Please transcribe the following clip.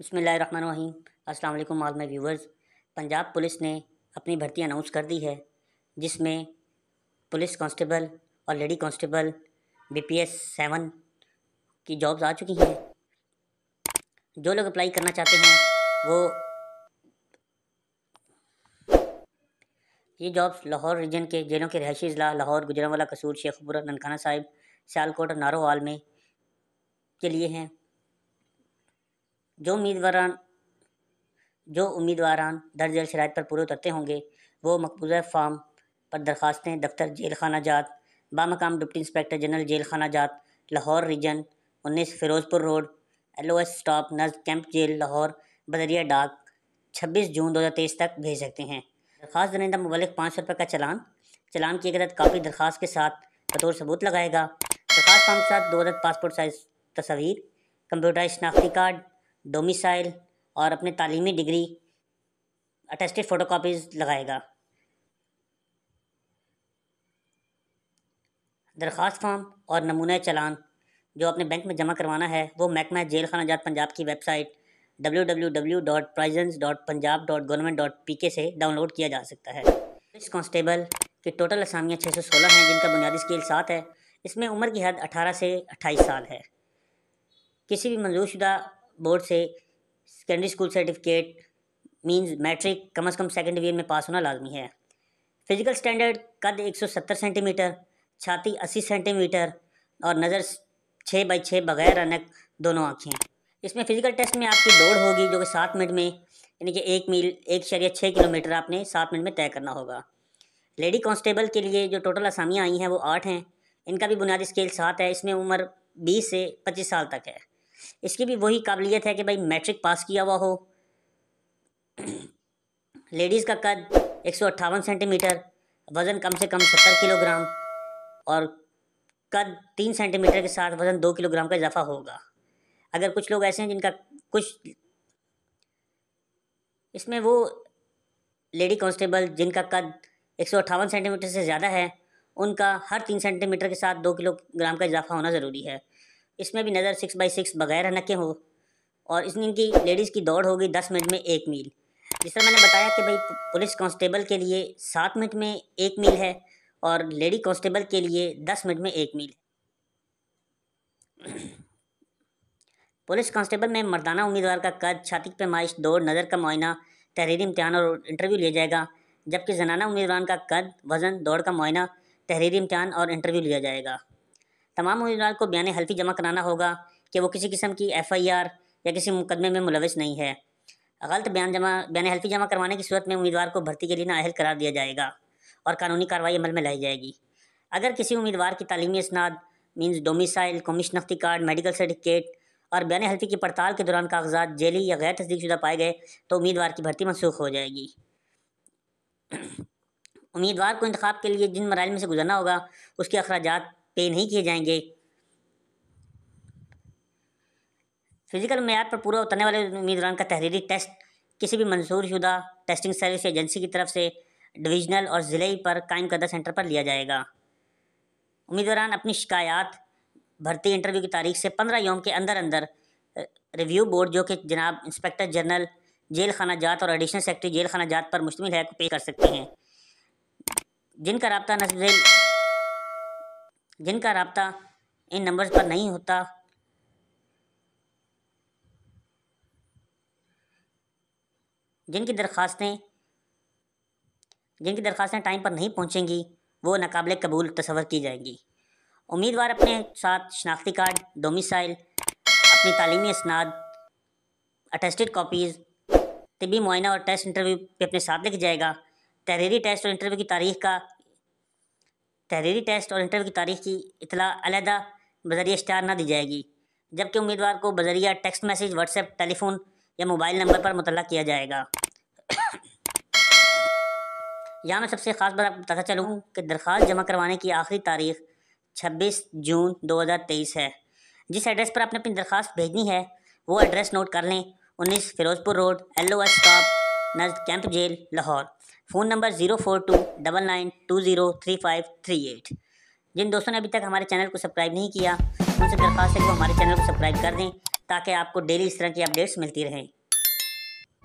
बसमीम अस्सलाम वालेकुम all my viewers Punjab police ने अपनी भर्ती अनाउंस कर दी है जिसमें पुलिस कांस्टेबल और लेडी कांस्टेबल बीपीएस सेवन की जॉब्स आ चुकी हैं जो लोग अप्लाई करना चाहते हैं वो ये जॉब्स लाहौर रीजन के जेलों के रहायशी ज़िला लाहौर गुजरावाला कसूर शेखपुरा ननकाना साहिब सियालकोट और नारोवाल में के लिए हैं जो उम्मीदवार जो उम्मीदवार दर्ज शराब पर पूरे उतरते होंगे वो मकबूजा फार्म पर दरख्वास्तें दफ्तर जेल खाना जात बामकाम डिप्टी इंस्पेक्टर जनरल जेल खाना जात लाहौर रीजन उन्नीस Firozpur road L O S stop नज कैंप जेल लाहौर बदरिया डाक छब्बीस जून दो हज़ार तेईस तक भेज सकते हैं दरख्वास्त दरिंदा मुबलिक पाँच सौ रुपये का चलान चलान की अगदत काफ़ी दरख्वास्त के साथ बतौर सबूत लगाएगा दरख्वास्त फॉर्म के साथ दो हज़ार पासपोर्ट साइज तस्वीर कंप्यूटर शनाख्ती कार्ड डोमिसाइल और अपने तालीमी डिग्री अटेस्टेड फ़ोटोकॉपीज़ लगाएगा दरख्वास्त फॉर्म और नमूना चलान जो अपने बैंक में जमा करवाना है वो महकमा जेल खाना जात पंजाब की वेबसाइट www.prisons.punjab.government.pk से डाउनलोड किया जा सकता है पुलिस कांस्टेबल की टोटल असामियाँ छः सौ सोलह हैं जिनका बुनियादी स्केल सात है इसमें उम्र की हद 18 से 28 साल है किसी भी मंजूरशुदा बोर्ड से secondary school certificate means matric कम अज़ कम सेकेंड डिवीजन में पास होना लाजमी है फिज़िकल स्टैंडर्ड कद 170 सेंटीमीटर छाती 80 सेंटीमीटर और नज़र 6 बाई 6 बगैर अनक दोनों आँखें इसमें फ़िज़िकल टेस्ट में आपकी दौड़ होगी जो कि सात मिनट में यानी कि एक मील एक शरिया छः किलोमीटर आपने सात मिनट में तय करना होगा लेडी कांस्टेबल के लिए जो टोटल आसामियाँ आई हैं वो आठ हैं इनका भी बुनियादी स्केल सात है इसमें उम्र बीस से पच्चीस साल तक है इसकी भी वही काबिलियत है कि भाई मैट्रिक पास किया हुआ हो लेडीज़ का कद एक सेंटीमीटर वज़न कम से कम सत्तर किलोग्राम और कद तीन सेंटीमीटर के साथ वज़न दो किलोग्राम का इजाफा होगा अगर कुछ लोग ऐसे हैं जिनका कुछ इसमें वो लेडी कांस्टेबल जिनका कद एक सेंटीमीटर से ज़्यादा है उनका हर तीन सेंटीमीटर के साथ दो किलोग्राम का इजाफा होना ज़रूरी है इसमें भी नज़र सिक्स बाई सिक्स बगैर नके हो और इसमें इनकी लेडीज़ की दौड़ होगी दस मिनट में एक मील जिस तरह मैंने बताया कि भाई पुलिस कांस्टेबल के लिए सात मिनट में एक मील है और लेडी कांस्टेबल के लिए दस मिनट में एक मील पुलिस कांस्टेबल में मर्दाना उम्मीदवार का कद छाती पैमाइश दौड़ नज़र का मुआयना तहरीरी इम्तहान और इंटरव्यू लिया जाएगा जबकि जनाना उम्मीदवार का कद वज़न दौड़ का मुआयना तहरीरी इम्तहान और इंटरव्यू लिया जाएगा तमाम उम्मीदवार को बयान हल्फी जमा कराना होगा कि वो किसी किस्म की एफ़ आई आर या किसी मुकदमे में मुलविस नहीं है गलत बयान जमा बयान हल्फी जमा करवाने की सूरत में उम्मीदवार को भर्ती के लिए नाहल करार दिया जाएगा और कानूनी कार्रवाई अमल में लाई जाएगी अगर किसी उम्मीदवार की तलीमी इसनाद मीन्स डोमिसाइल कौमी शनख्ती कार्ड मेडिकल सर्टिफिकेट और बयान हल्फी की पड़ताल के दौरान कागजात जेली या गैर तस्दीकशुदा पाए गए तो उम्मीदवार की भर्ती मनसूख हो जाएगी उम्मीदवार को इंतब के लिए जिन मराइल में से गुजरना होगा उसके अखराज पे नहीं किए जाएंगे फिजिकल मैार पर पूरा उतरने वाले उम्मीदवार का तहरीरी टेस्ट किसी भी मंजूरशुदा टेस्टिंग सर्विस एजेंसी की तरफ से डिवीजनल और ज़िले पर कायम करदा सेंटर पर लिया जाएगा उम्मीदवार अपनी शिकायत भर्ती इंटरव्यू की तारीख से पंद्रह योम के अंदर अंदर रिव्यू बोर्ड जो कि जनाब इंस्पेक्टर जनरल जेल खाना जात और एडिशनल सेक्रेटरी जेल खाना जात पर मुश्तमिल है को पे कर सकते हैं जिनका रबता नजर जिनका रबता इन नंबर्स पर नहीं होता जिनकी दरख्वास्तें जिनकी दरख्वास्तें टाइम पर नहीं पहुंचेंगी वो नाकबले कबूल तस्वर की जाएंगी उम्मीदवार अपने साथ शनाख्ती कार्ड डोमिसाइल अपनी तलीमी इसनाद अटेस्टेड कापीज़ तबी मुआयना और टेस्ट इंटरव्यू पे अपने साथ लिख जाएगा तहरीरी टेस्ट और इंटरव्यू की तारीख का तहरीरी टेस्ट और इंटरव्यू की तारीख की इतला अलहदा बजरिया स्टार न दी जाएगी जबकि उम्मीदवार को बजरिया टेक्स्ट मैसेज व्हाट्सएप टेलीफोन या मोबाइल नंबर पर मुतल किया जाएगा यहाँ मैं सबसे ख़ास बात आपको पता चलूँ कि दरख्वास्त जमा करवाने की आखिरी तारीख 26 जून 2023 है जिस एड्रेस पर आपने अपनी दरख्वास्त भेजनी है वो एड्रेस नोट कर लें उन्नीस Firozpur road L O S camp jail Lahore phone number zero four two double nine two zero three five three eight जिन दोस्तों ने अभी तक हमारे चैनल को सब्सक्राइब नहीं किया उनसे दरख्वास्त है कि वो हमारे चैनल को सब्सक्राइब कर दें ताकि आपको डेली इस तरह की अपडेट्स मिलती रहें